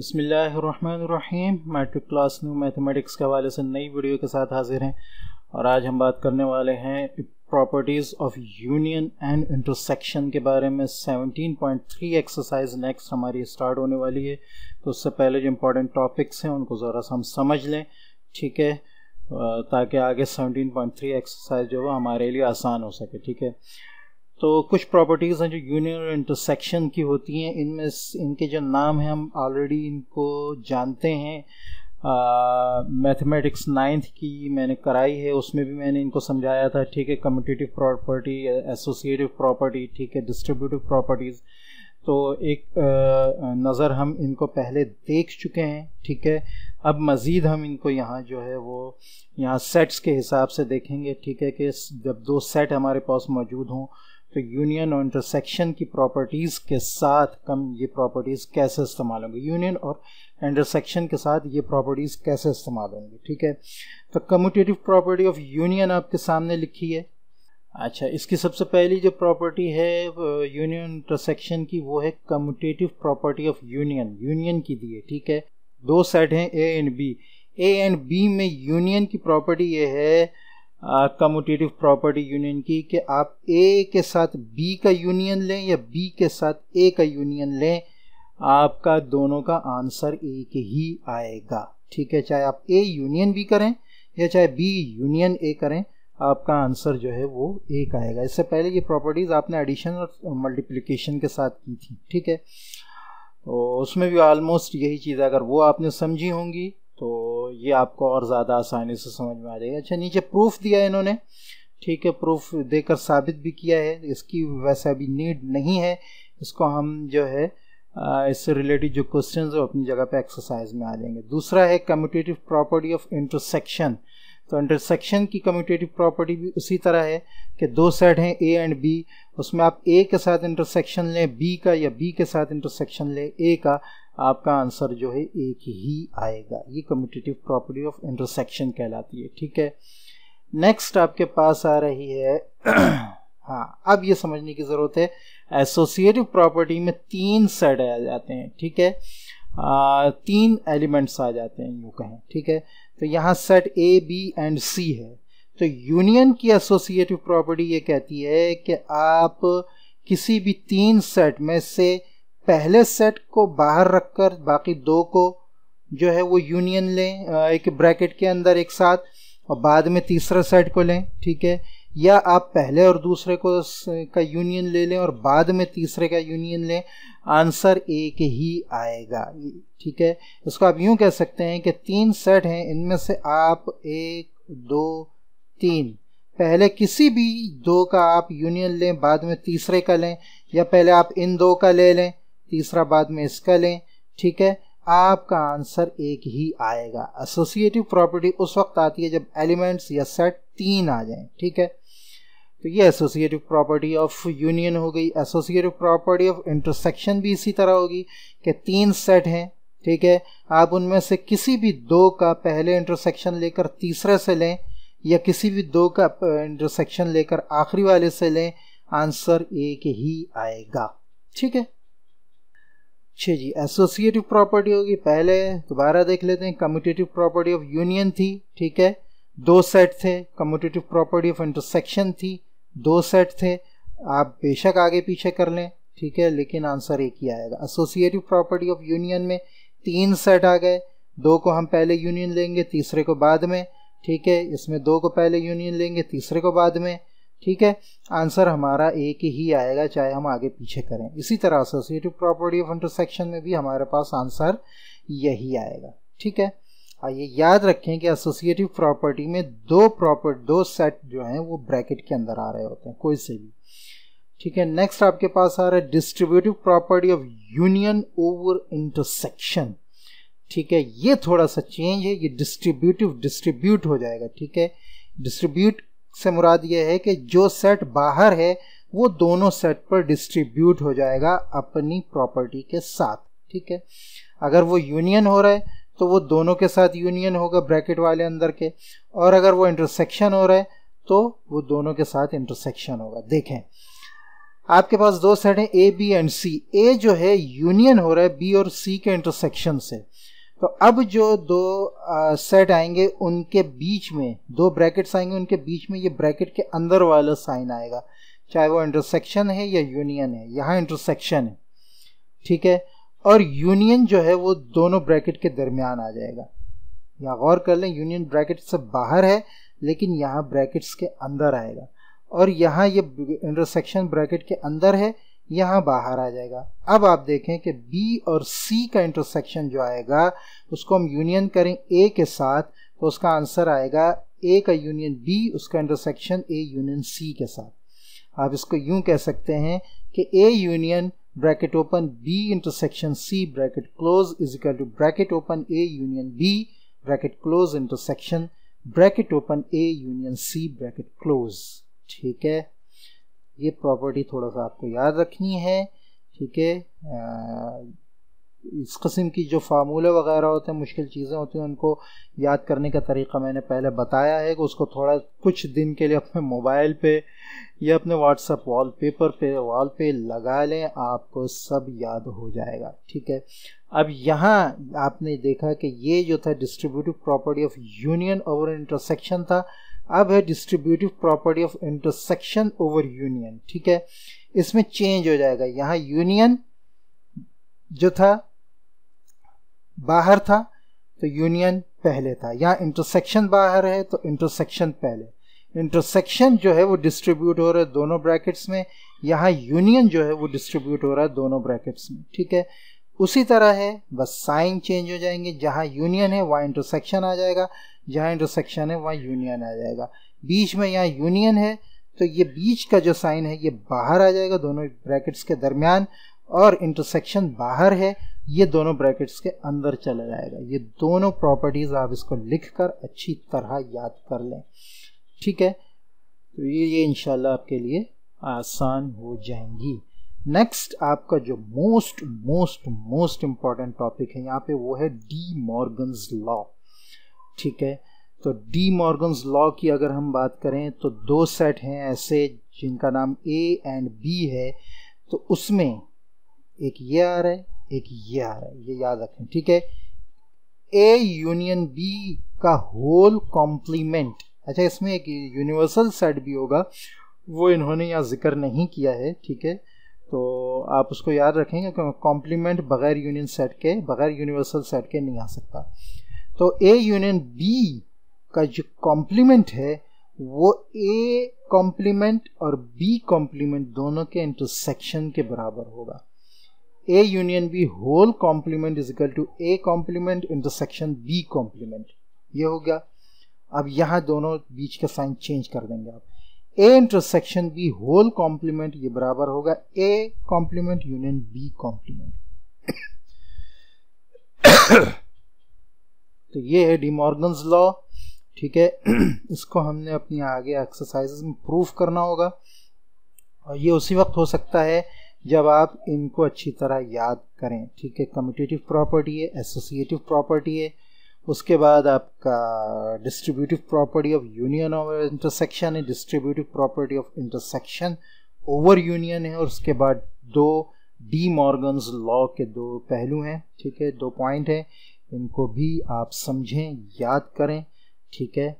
बसमीम matric class new mathematics के हवाले से नई वीडियो के साथ हाजिर हैं और आज हम बात करने वाले हैं properties of union and intersection के बारे में 17.3 एक्सरसाइज नेक्स्ट हमारी स्टार्ट होने वाली है तो उससे पहले जो इम्पोर्टेंट टॉपिक्स हैं उनको ज़रा सा हम समझ लें ठीक है ताकि आगे 17.3 एक्सरसाइज जो है हमारे लिए आसान हो सके ठीक है तो कुछ प्रॉपर्टीज़ हैं जो यूनियन और इंटरसेक्शन की होती हैं इनमें इनके जो नाम हैं हम ऑलरेडी इनको जानते हैं मैथमेटिक्स नाइन्थ की मैंने कराई है उसमें भी मैंने इनको समझाया था ठीक है कम्यूटेटिव प्रॉपर्टी एसोसिएटिव प्रॉपर्टी ठीक है डिस्ट्रीब्यूटिव प्रॉपर्टीज़ तो एक नज़र हम इनको पहले देख चुके हैं ठीक है अब मज़ीद हम इनको यहाँ जो है वो यहाँ सेट्स के हिसाब से देखेंगे ठीक है कि जब दो सेट हमारे पास मौजूद हों तो यूनियन और इंटरसेक्शन की प्रॉपर्टीज़ के साथ कम ये प्रॉपर्टीज़ कैसे इस्तेमाल होंगी यूनियन और इंटरसेक्शन के साथ ये प्रॉपर्टीज़ कैसे इस्तेमाल होंगी ठीक है तो कम्यूटेटिव प्रॉपर्टी ऑफ यूनियन आपके सामने लिखी है अच्छा इसकी सबसे पहली जो प्रॉपर्टी है यूनियन इंटरसेक्शन की वो है commutative property of union union की दी है ठीक है दो सेट हैं A and B A and B में यूनियन की प्रॉपर्टी ये है कम्यूटेटिव प्रॉपर्टी यूनियन की कि आप ए के साथ बी का यूनियन लें या बी के साथ ए का यूनियन लें आपका दोनों का आंसर एक ही आएगा ठीक है चाहे आप ए यूनियन बी करें या चाहे बी यूनियन ए करें आपका आंसर जो है वो एक आएगा इससे पहले ये प्रॉपर्टीज़ आपने एडिशन और मल्टीप्लीकेशन के साथ की थी ठीक है तो उसमें भी ऑलमोस्ट यही चीज़ अगर वो आपने समझी होंगी तो ये आपको और ज़्यादा आसानी से समझ में आ जाएगी अच्छा नीचे प्रूफ दिया है इन्होंने ठीक है प्रूफ देकर साबित भी किया है इसकी वैसे अभी नीड नहीं है इसको हम जो है इससे रिलेटेड जो क्वेश्चन है अपनी जगह पे एक्सरसाइज में आ जाएंगे दूसरा है कम्यूटेटिव प्रॉपर्टी ऑफ इंटरसेक्शन तो इंटरसेक्शन की कम्यूटेटिव प्रॉपर्टी भी उसी तरह है कि दो सेट हैं ए एंड बी उसमें आप ए के साथ इंटरसेक्शन लें बी का या बी के साथ इंटरसेक्शन लें ए का आपका आंसर जो है एक ही आएगा ये कम्यूटेटिव प्रॉपर्टी ऑफ इंटरसेक्शन कहलाती है ठीक है नेक्स्ट आपके पास आ रही है हाँ अब ये समझने की ज़रूरत है एसोसिएटिव प्रॉपर्टी में तीन सेट आ जाते हैं ठीक है तीन एलिमेंट्स आ जाते हैं यू कहें ठीक है तो यहाँ set A B and C है तो यूनियन की एसोसिएटिव प्रॉपर्टी ये कहती है कि आप किसी भी तीन सेट में से पहले सेट को बाहर रखकर बाकी दो को जो है वो यूनियन लें एक ब्रैकेट के अंदर एक साथ और बाद में तीसरा सेट को लें ठीक है या आप पहले और दूसरे को का यूनियन ले लें और बाद में तीसरे का यूनियन लें आंसर एक ही आएगा ठीक है इसको आप यूं कह सकते हैं कि तीन सेट हैं इनमें से आप एक दो तीन पहले किसी भी दो का आप यूनियन लें बाद में तीसरे का लें या पहले आप इन दो का ले लें तीसरा बाद में इसका लें ठीक है आपका आंसर एक ही आएगा एसोसिएटिव प्रॉपर्टी उस वक्त आती है जब एलिमेंट्स या सेट तीन आ जाएं ठीक है तो ये एसोसिएटिव प्रॉपर्टी ऑफ यूनियन हो गई एसोसिएटिव प्रॉपर्टी ऑफ इंटरसेक्शन भी इसी तरह होगी कि तीन सेट हैं ठीक है आप उनमें से किसी भी दो का पहले इंटरसेक्शन लेकर तीसरे से लें या किसी भी दो का इंटरसेक्शन लेकर आखिरी वाले से लें आंसर एक ही आएगा ठीक है अच्छा जी एसोसिएटिव प्रॉपर्टी होगी पहले दोबारा देख लेते हैं कम्यूटेटिव प्रॉपर्टी ऑफ यूनियन थी ठीक है दो सेट थे कम्यूटेटिव प्रॉपर्टी ऑफ इंटरसेक्शन थी दो सेट थे आप बेशक आगे पीछे कर लें ठीक है लेकिन आंसर एक ही आएगा एसोसिएटिव प्रॉपर्टी ऑफ यूनियन में तीन सेट आ गए दो को हम पहले यूनियन लेंगे तीसरे को बाद में ठीक है इसमें दो को पहले यूनियन लेंगे तीसरे को बाद में ठीक है आंसर हमारा एक ही आएगा चाहे हम आगे पीछे करें इसी तरह एसोसिएटिव प्रॉपर्टी ऑफ इंटरसेक्शन में भी हमारे पास आंसर यही आएगा ठीक है आइए याद रखें कि एसोसिएटिव प्रॉपर्टी में दो प्रॉपर्टी दो सेट जो हैं वो ब्रैकेट के अंदर आ रहे होते हैं कोई से भी ठीक है नेक्स्ट आपके पास आ रहा है distributive property of union over intersection ठीक है ये थोड़ा सा चेंज है ये डिस्ट्रीब्यूटिव डिस्ट्रीब्यूट हो जाएगा ठीक है डिस्ट्रीब्यूट से मुराद ये है कि जो सेट बाहर है वो दोनों सेट पर डिस्ट्रीब्यूट हो जाएगा अपनी प्रॉपर्टी के साथ ठीक है अगर वो यूनियन हो रहा है तो वो दोनों के साथ यूनियन होगा ब्रैकेट वाले अंदर के और अगर वो इंटरसेक्शन हो रहा है तो वो दोनों के साथ इंटरसेक्शन होगा देखें आपके पास दो सेट हैं ए बी एंड सी ए जो है यूनियन हो रहा है बी और सी के इंटरसेक्शन से तो अब जो दो सेट आएंगे उनके बीच में दो ब्रैकेट्स आएंगे उनके बीच में ये ब्रैकेट के अंदर वाला साइन आएगा चाहे वो इंटरसेक्शन है या यूनियन है यहाँ इंटरसेक्शन है ठीक है और यूनियन जो है वो दोनों ब्रैकेट के दरमियान आ जाएगा यहाँ गौर कर लें यूनियन ब्रैकेट से बाहर है लेकिन यहाँ ब्रैकेट्स के अंदर आएगा और यहाँ ये इंटरसेक्शन ब्रैकेट के अंदर है यहाँ बाहर आ जाएगा अब आप देखें कि बी और सी का इंटरसेक्शन जो आएगा उसको हम यूनियन करें ए के साथ तो उसका आंसर आएगा ए का यूनियन बी उसका इंटरसेक्शन ए यूनियन सी के साथ आप इसको यूं कह सकते हैं कि A union bracket open B intersection C bracket close is equal to bracket open A union B bracket close intersection bracket open a union c bracket close ठीक है ये प्रॉपर्टी थोड़ा सा आपको याद रखनी है ठीक है इस कस्म की जो फार्मूले वगैरह होते हैं मुश्किल चीज़ें होती हैं उनको याद करने का तरीका मैंने पहले बताया है कि उसको थोड़ा कुछ दिन के लिए अपने मोबाइल पे या अपने व्हाट्सअप वॉल पेपर पे वॉल पे लगा लें आपको सब याद हो जाएगा ठीक है अब यहाँ आपने देखा कि ये जो था distributive property of union over intersection था अब है distributive property of intersection over union ठीक है इसमें चेंज हो जाएगा यहाँ यूनियन जो था बाहर था तो यूनियन पहले था यहाँ इंटरसेक्शन बाहर है तो इंटरसेक्शन पहले इंटरसेक्शन जो है वो डिस्ट्रीब्यूट हो रहा है दोनों ब्रैकेट्स में यहाँ यूनियन जो है वो डिस्ट्रीब्यूट हो रहा है दोनों ब्रैकेट्स में ठीक है उसी तरह है बस साइन चेंज हो जाएंगे जहाँ यूनियन है वहाँ इंटरसेक्शन आ जाएगा जहाँ इंटरसेक्शन है वहाँ यूनियन आ जाएगा बीच में यहाँ यूनियन है तो ये बीच का जो साइन है ये बाहर आ जाएगा दोनों ब्रैकेट्स के दरमियान और इंटरसेक्शन बाहर है ये दोनों ब्रैकेट्स के अंदर चला जाएगा ये दोनों प्रॉपर्टीज़ आप इसको लिख कर अच्छी तरह याद कर लें ठीक है तो ये ये इनशाला आपके लिए आसान हो जाएंगी नेक्स्ट आपका जो most most most important topic है यहाँ पे वो है डी मॉर्गन्स लॉ ठीक है तो डी मॉर्गन्स लॉ की अगर हम बात करें तो दो सेट हैं ऐसे जिनका नाम ए एंड बी है तो उसमें एक ये आ रहा है एक ये आ रहा है ये याद रखें ठीक है ए यूनियन बी का होल कॉम्प्लीमेंट अच्छा इसमें एक यूनिवर्सल सेट भी होगा वो इन्होंने यहाँ जिक्र नहीं किया है ठीक है तो आप उसको याद रखेंगे कॉम्प्लीमेंट बगैर यूनियन सेट के बगैर यूनिवर्सल सेट के नहीं आ सकता तो ए यूनियन बी का जो कॉम्प्लीमेंट है वो ए कॉम्प्लीमेंट और बी कॉम्प्लीमेंट दोनों के इंटरसेक्शन के बराबर होगा A union B whole complement is equal to a complement intersection b complement ये हो गया अब यहाँ दोनों बीच का साइन चेंज कर देंगे आप A intersection B whole complement ये बराबर होगा A complement union B complement तो ये है डिमॉर्गन्स लॉ ठीक है इसको हमने अपनी आगे एक्सरसाइज में प्रूफ करना होगा और ये उसी वक्त हो सकता है जब आप इनको अच्छी तरह याद करें ठीक है कम्यूटेटिव प्रॉपर्टी है एसोसिएटिव प्रॉपर्टी है उसके बाद आपका distributive property of union over intersection है distributive property of intersection over union है और उसके बाद दो डी मॉर्गन्स लॉ के दो पहलू हैं ठीक है दो पॉइंट हैं इनको भी आप समझें याद करें ठीक है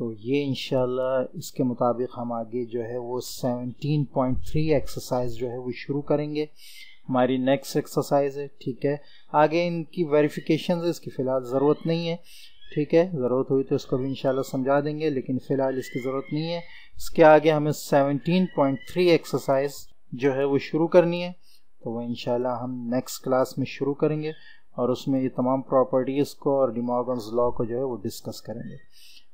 तो ये इंशाल्लाह इसके मुताबिक हम आगे जो है वो 17.3 एक्सरसाइज जो है वो शुरू करेंगे हमारी नेक्स्ट एक्सरसाइज है ठीक है आगे इनकी वेरिफिकेशन इसकी फ़िलहाल ज़रूरत नहीं है ठीक है ज़रूरत हुई तो इसको भी इंशाल्लाह समझा देंगे लेकिन फ़िलहाल इसकी ज़रूरत नहीं है इसके आगे हमें 17.3 एक्सरसाइज जो है वो शुरू करनी है तो वह इंशाल्लाह हम नेक्स्ट क्लास में शुरू करेंगे और उसमें ये तमाम प्रॉपर्टीज़ को और डिमोगन्स लॉ को जो है वो डिस्कस करेंगे